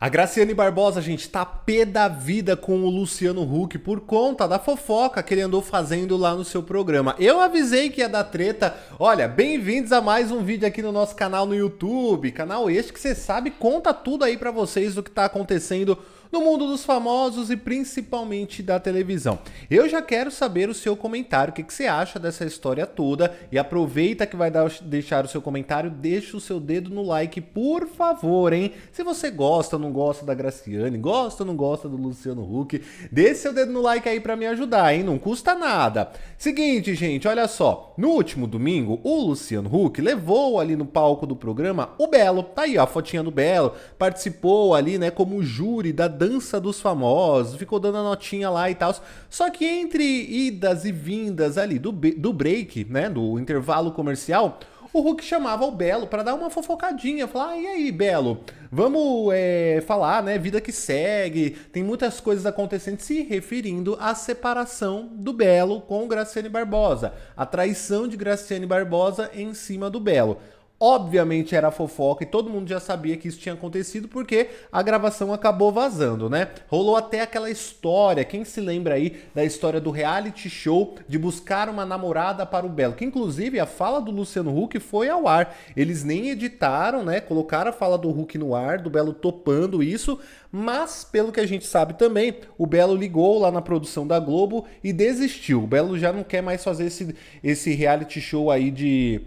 A Graciane Barbosa, gente, tá pé da vida com o Luciano Huck por conta da fofoca que ele andou fazendo lá no seu programa. Eu avisei que ia dar treta. Olha, bem-vindos a mais um vídeo aqui no nosso canal no YouTube. Canal este que você sabe, conta tudo aí para vocês do que tá acontecendo no mundo dos famosos e principalmente da televisão. Eu já quero saber o seu comentário, o que, que você acha dessa história toda e aproveita que vai dar, deixar o seu comentário, deixa o seu dedo no like, por favor, hein? Se você gosta ou não gosta da Graciane, gosta ou não gosta do Luciano Huck, deixa seu dedo no like aí para me ajudar, hein? Não custa nada. Seguinte, gente, olha só, no último domingo, o Luciano Huck levou ali no palco do programa o Belo, tá aí ó, a fotinha do Belo, participou ali, né, como júri da dança dos famosos, ficou dando a notinha lá e tal. Só que entre idas e vindas ali do, do break, né, do intervalo comercial, o Hulk chamava o Belo para dar uma fofocadinha, falar, ah, e aí, Belo, vamos é, falar, né, vida que segue, tem muitas coisas acontecendo, se referindo à separação do Belo com Graciane Barbosa, a traição de Graciane Barbosa em cima do Belo. Obviamente era fofoca e todo mundo já sabia que isso tinha acontecido porque a gravação acabou vazando, né? Rolou até aquela história, quem se lembra aí da história do reality show de buscar uma namorada para o Belo, que inclusive a fala do Luciano Huck foi ao ar. Eles nem editaram, né? Colocaram a fala do Huck no ar, do Belo topando isso, mas pelo que a gente sabe também, o Belo ligou lá na produção da Globo e desistiu. O Belo já não quer mais fazer esse, esse reality show aí de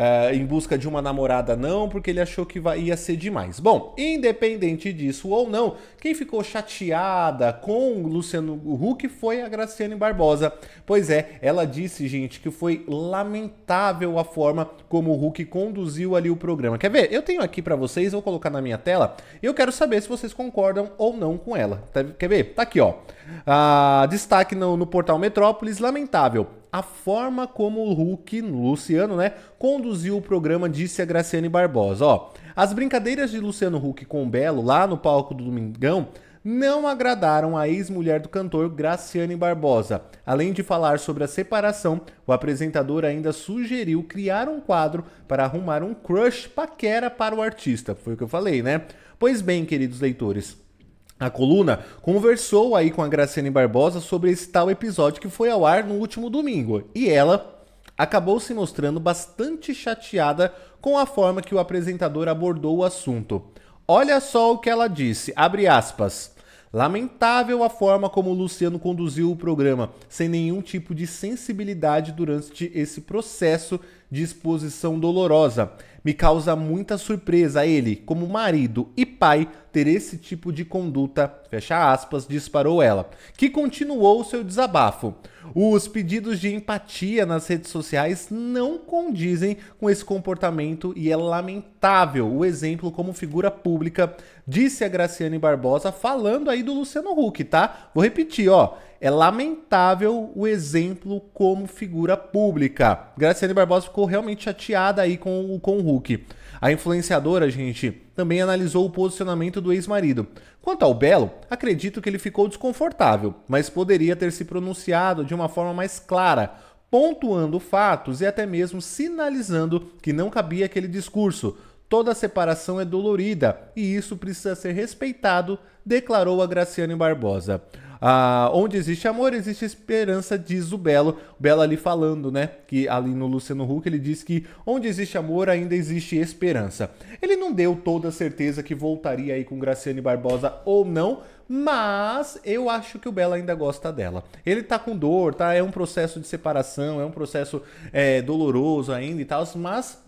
uh, em busca de uma namorada, não, porque ele achou que ia ser demais. Bom, independente disso ou não, quem ficou chateada com o Luciano Huck foi a Graciane Barbosa. Pois é, ela disse, gente, que foi lamentável a forma como o Huck conduziu ali o programa. Quer ver? Eu tenho aqui para vocês, vou colocar na minha tela, e eu quero saber se vocês concordam ou não com ela. Tá, quer ver? Tá aqui, ó. Ah, destaque no, no portal Metrópolis, lamentável a forma como o Hulk, Luciano, né, conduziu o programa, disse a Graciane Barbosa. Ó, as brincadeiras de Luciano Hulk com o Belo lá no palco do Domingão não agradaram a ex-mulher do cantor Graciane Barbosa. Além de falar sobre a separação, o apresentador ainda sugeriu criar um quadro para arrumar um crush paquera para o artista. Foi o que eu falei, né? Pois bem, queridos leitores, a coluna conversou aí com a Graciane Barbosa sobre esse tal episódio que foi ao ar no último domingo e ela acabou se mostrando bastante chateada com a forma que o apresentador abordou o assunto. Olha só o que ela disse, abre aspas. Lamentável a forma como Luciano conduziu o programa, sem nenhum tipo de sensibilidade durante esse processo de exposição dolorosa. Me causa muita surpresa ele, como marido e pai, ter esse tipo de conduta, fecha aspas, disparou ela, que continuou seu desabafo. Os pedidos de empatia nas redes sociais não condizem com esse comportamento e é lamentável o exemplo como figura pública, disse a Graciane Barbosa, falando aí do Luciano Huck, tá? Vou repetir, ó é lamentável o exemplo como figura pública. Graciane Barbosa ficou realmente chateada aí com, com o Hulk. A influenciadora, gente, também analisou o posicionamento do ex-marido. Quanto ao Belo, acredito que ele ficou desconfortável, mas poderia ter se pronunciado de uma forma mais clara, pontuando fatos e até mesmo sinalizando que não cabia aquele discurso. Toda separação é dolorida e isso precisa ser respeitado, declarou a Graciane Barbosa. Ah, onde existe amor, existe esperança, diz o Belo. O Belo ali falando, né? Que ali no Luciano Huck ele diz que onde existe amor, ainda existe esperança. Ele não deu toda a certeza que voltaria aí com Graciane Barbosa ou não, mas eu acho que o Bela ainda gosta dela. Ele tá com dor, tá? É um processo de separação, é um processo é, doloroso ainda e tal, mas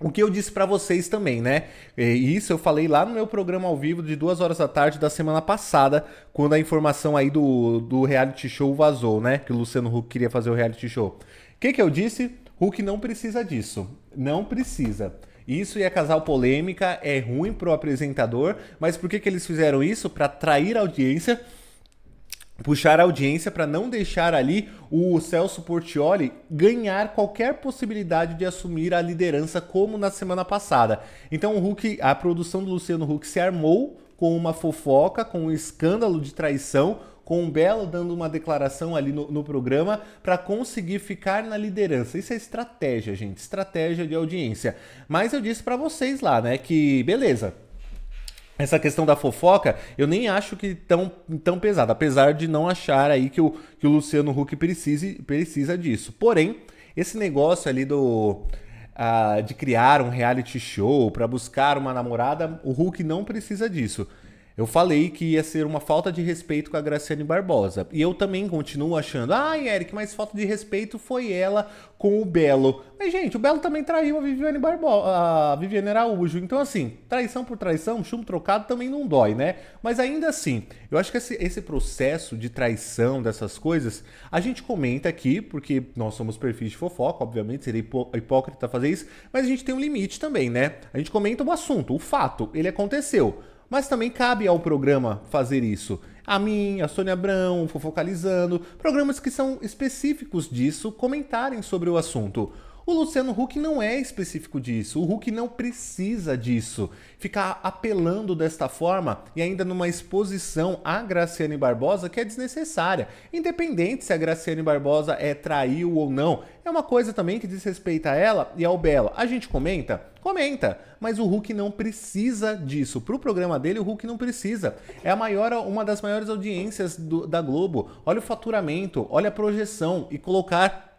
o que eu disse para vocês também, né? isso eu falei lá no meu programa ao vivo de duas horas da tarde da semana passada, quando a informação aí do, do reality show vazou, né? Que o Luciano Huck queria fazer o reality show. O que, que eu disse? Huck não precisa disso. Não precisa. Isso ia é casal polêmica, é ruim pro apresentador, mas por que, que eles fizeram isso? Para atrair audiência puxar a audiência para não deixar ali o Celso Portioli ganhar qualquer possibilidade de assumir a liderança como na semana passada. Então o Hulk, a produção do Luciano Huck se armou com uma fofoca, com um escândalo de traição, com o Belo dando uma declaração ali no, no programa para conseguir ficar na liderança. Isso é estratégia, gente, estratégia de audiência. Mas eu disse para vocês lá, né, que beleza, essa questão da fofoca, eu nem acho que tão, tão pesada, apesar de não achar aí que o, que o Luciano Huck precise, precisa disso. Porém, esse negócio ali do. Uh, de criar um reality show para buscar uma namorada, o Hulk não precisa disso. Eu falei que ia ser uma falta de respeito com a Graciane Barbosa. E eu também continuo achando, ah, Eric, mas falta de respeito foi ela com o Belo. Mas, gente, o Belo também traiu a Viviane Barbosa, a Viviane Araújo. Então, assim, traição por traição, chumbo trocado também não dói, né? Mas ainda assim, eu acho que esse, esse processo de traição dessas coisas, a gente comenta aqui, porque nós somos perfis de fofoca, obviamente, seria hipó hipócrita fazer isso, mas a gente tem um limite também, né? A gente comenta o assunto, o fato, ele aconteceu. Mas também cabe ao programa fazer isso. A mim, a Sônia Abrão, Fofocalizando, programas que são específicos disso, comentarem sobre o assunto. O Luciano Huck não é específico disso. O Huck não precisa disso. Ficar apelando desta forma e ainda numa exposição a Graciane Barbosa que é desnecessária. Independente se a Graciane Barbosa é traiu ou não, é uma coisa também que diz respeito a ela e ao Belo. A gente comenta? Comenta. Mas o Huck não precisa disso. Pro programa dele, o Huck não precisa. É a maior, uma das maiores audiências do, da Globo. Olha o faturamento, olha a projeção e colocar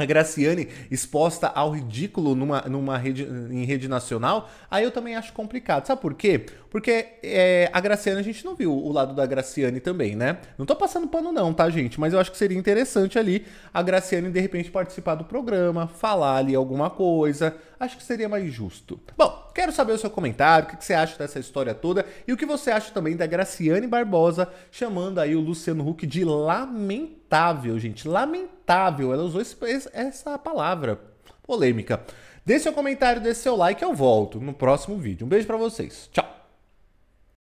a Graciane exposta ao ridículo numa, numa rede, em rede nacional, aí eu também acho complicado. Sabe por quê? Porque é, a Graciane, a gente não viu o lado da Graciane também, né? Não tô passando pano não, tá, gente? Mas eu acho que seria interessante ali a Graciane, de repente, participar do programa, falar ali alguma coisa. Acho que seria mais justo. Bom, quero saber o seu comentário, o que você acha dessa história toda e o que você acha também da Graciane Barbosa chamando aí o Luciano Huck de lamentável, gente. Lamentável. Ela usou essa palavra polêmica. Deixe seu comentário, deixe seu like, eu volto no próximo vídeo. Um beijo para vocês. Tchau.